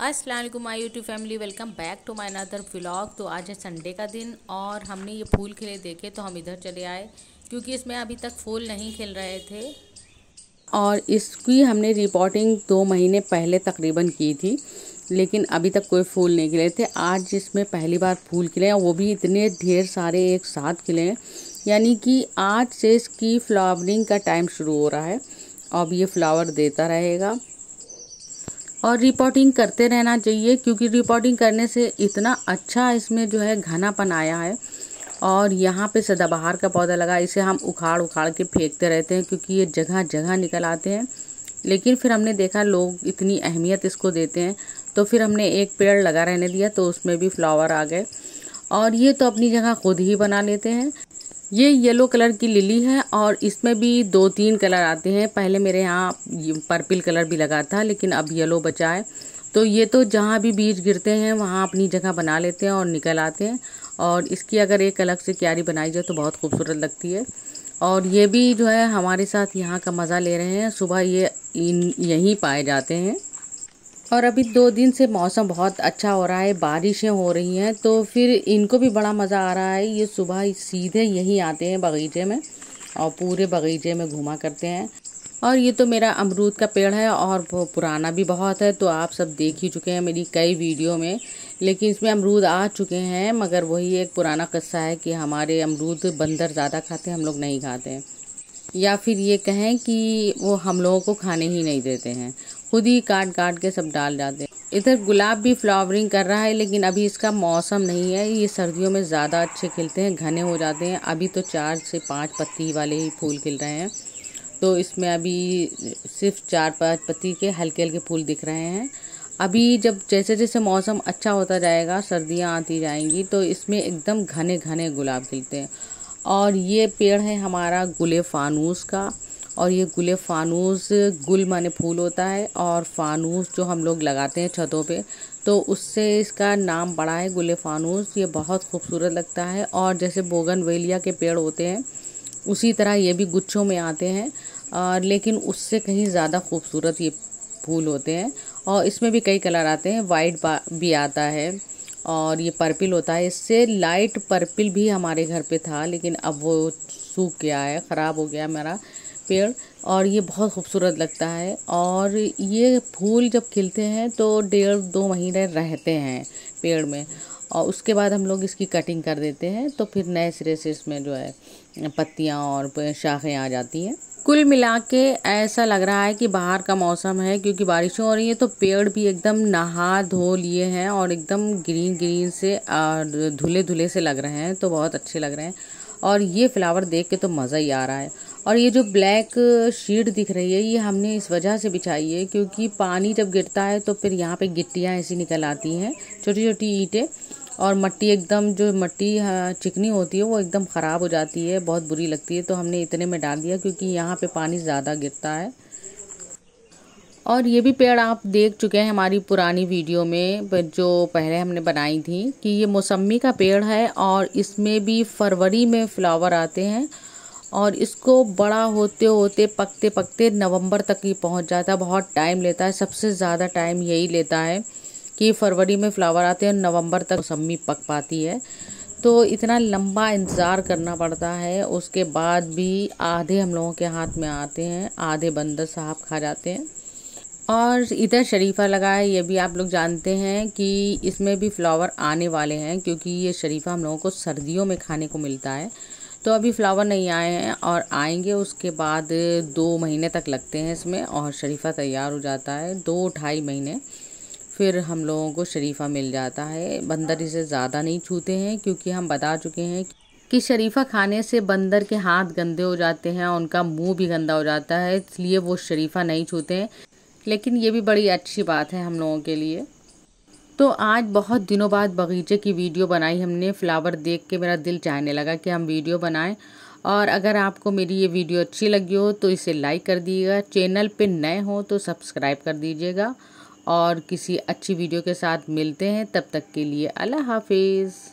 Aslam my YouTube family welcome back to my another blog तो आज है संडे का दिन और हमने ये फूल खिले देखे तो हम इधर चले आए क्योंकि इसमें अभी तक फूल नहीं खिल रहे थे और इसकी हमने रिपोर्टिंग दो महीने पहले तकरीबन की थी लेकिन अभी तक कोई फूल नहीं खिले थे आज इसमें पहली बार फूल खिले हैं वो भी इतने ढेर सारे एक साथ खिले हैं यानी कि आज से इसकी फ्लावरिंग का टाइम शुरू हो रहा है अब ये फ्लावर देता रहेगा और रिपोर्टिंग करते रहना चाहिए क्योंकि रिपोर्टिंग करने से इतना अच्छा इसमें जो है घनापन आया है और यहाँ पे सदाबहार का पौधा लगा इसे हम उखाड़ उखाड़ के फेंकते रहते हैं क्योंकि ये जगह जगह निकल आते हैं लेकिन फिर हमने देखा लोग इतनी अहमियत इसको देते हैं तो फिर हमने एक पेड़ लगा रहने दिया तो उसमें भी फ्लावर आ गए और ये तो अपनी जगह खुद ही बना लेते हैं ये येलो कलर की लिली है और इसमें भी दो तीन कलर आते हैं पहले मेरे यहाँ पर्पल कलर भी लगा था लेकिन अब येलो बचा है तो ये तो जहाँ भी बीज गिरते हैं वहाँ अपनी जगह बना लेते हैं और निकल आते हैं और इसकी अगर एक अलग से क्यारी बनाई जाए तो बहुत खूबसूरत लगती है और ये भी जो है हमारे साथ यहाँ का मज़ा ले रहे हैं सुबह ये इन यहीं पाए जाते हैं और अभी दो दिन से मौसम बहुत अच्छा हो रहा है बारिशें हो रही हैं तो फिर इनको भी बड़ा मज़ा आ रहा है ये सुबह सीधे यहीं आते हैं बगीचे में और पूरे बगीचे में घुमा करते हैं और ये तो मेरा अमरूद का पेड़ है और पुराना भी बहुत है तो आप सब देख ही चुके हैं मेरी कई वीडियो में लेकिन इसमें अमरूद आ चुके हैं मगर वही एक पुराना कस्सा है कि हमारे अमरूद बंदर ज़्यादा खाते हैं हम लोग नहीं खाते हैं या फिर ये कहें कि वो हम लोगों को खाने ही नहीं देते हैं खुद ही काट काट के सब डाल जाते हैं इधर गुलाब भी फ्लावरिंग कर रहा है लेकिन अभी इसका मौसम नहीं है ये सर्दियों में ज़्यादा अच्छे खिलते हैं घने हो जाते हैं अभी तो चार से पाँच पत्ती वाले ही फूल खिल रहे हैं तो इसमें अभी सिर्फ चार पाँच पत्ती के हल्के हल्के फूल दिख रहे हैं अभी जब जैसे जैसे मौसम अच्छा होता जाएगा सर्दियाँ आती जाएंगी तो इसमें एकदम घने घने गुलाब खिलते हैं और ये पेड़ है हमारा गुले फानूस का और ये गुल फानूस गुल माने फूल होता है और फानूस जो हम लोग लगाते हैं छतों पे तो उससे इसका नाम पड़ा है गुल फानूस ये बहुत खूबसूरत लगता है और जैसे बोगन वेलिया के पेड़ होते हैं उसी तरह ये भी गुच्छों में आते हैं और लेकिन उससे कहीं ज़्यादा खूबसूरत ये फूल होते हैं और इसमें भी कई कलर आते हैं वाइट भी आता है और ये पर्पल होता है इससे लाइट पर्पल भी हमारे घर पे था लेकिन अब वो सूख गया है ख़राब हो गया मेरा पेड़ और ये बहुत खूबसूरत लगता है और ये फूल जब खिलते हैं तो डेढ़ दो महीने रहते हैं पेड़ में और उसके बाद हम लोग इसकी कटिंग कर देते हैं तो फिर नए सिरे से इसमें जो है पत्तियाँ और शाखें आ जाती हैं कुल मिला के ऐसा लग रहा है कि बाहर का मौसम है क्योंकि बारिशें हो रही हैं तो पेड़ भी एकदम नहा धो लिए हैं और एकदम ग्रीन ग्रीन से और धुले धुले से लग रहे हैं तो बहुत अच्छे लग रहे हैं और ये फ्लावर देख के तो मज़ा ही आ रहा है और ये जो ब्लैक शीट दिख रही है ये हमने इस वजह से बिछाई है क्योंकि पानी जब गिरता है तो फिर यहाँ पे गिट्टियाँ ऐसी निकल आती हैं छोटी छोटी ईंटें और मट्टी एकदम जो मट्टी हाँ, चिकनी होती है वो एकदम ख़राब हो जाती है बहुत बुरी लगती है तो हमने इतने में डाल दिया क्योंकि यहाँ पर पानी ज़्यादा गिरता है और ये भी पेड़ आप देख चुके हैं हमारी पुरानी वीडियो में जो पहले हमने बनाई थी कि ये मौसमी का पेड़ है और इसमें भी फरवरी में फ्लावर आते हैं और इसको बड़ा होते होते पकते पकते नवंबर तक ही पहुंच जाता है बहुत टाइम लेता है सबसे ज़्यादा टाइम यही लेता है कि फरवरी में फ्लावर आते हैं नवंबर तक मौसमी पक पाती है तो इतना लंबा इंतज़ार करना पड़ता है उसके बाद भी आधे हम लोगों के हाथ में आते हैं आधे बंदर साहब खा जाते हैं और इधर शरीफा लगा है ये भी आप लोग जानते हैं कि इसमें भी फ्लावर आने वाले हैं क्योंकि ये शरीफा हम लोगों को सर्दियों में खाने को मिलता है तो अभी फ्लावर नहीं आए हैं और आएंगे उसके बाद दो महीने तक लगते हैं इसमें और शरीफा तैयार हो जाता है दो ढाई महीने फिर हम लोगों को शरीफा मिल जाता है बंदर इसे ज़्यादा नहीं छूते हैं क्योंकि हम बता चुके हैं कि शरीफा खाने से बंदर के हाथ गंदे हो जाते हैं उनका मुंह भी गंदा हो जाता है इसलिए वो शरीफा नहीं छूते हैं लेकिन ये भी बड़ी अच्छी बात है हम लोगों के लिए तो आज बहुत दिनों बाद बगीचे की वीडियो बनाई हमने फ़्लावर देख के मेरा दिल चाहने लगा कि हम वीडियो बनाएं और अगर आपको मेरी ये वीडियो अच्छी लगी हो तो इसे लाइक कर दीजिएगा चैनल पे नए हो तो सब्सक्राइब कर दीजिएगा और किसी अच्छी वीडियो के साथ मिलते हैं तब तक के लिए अल्लाह हाफिज़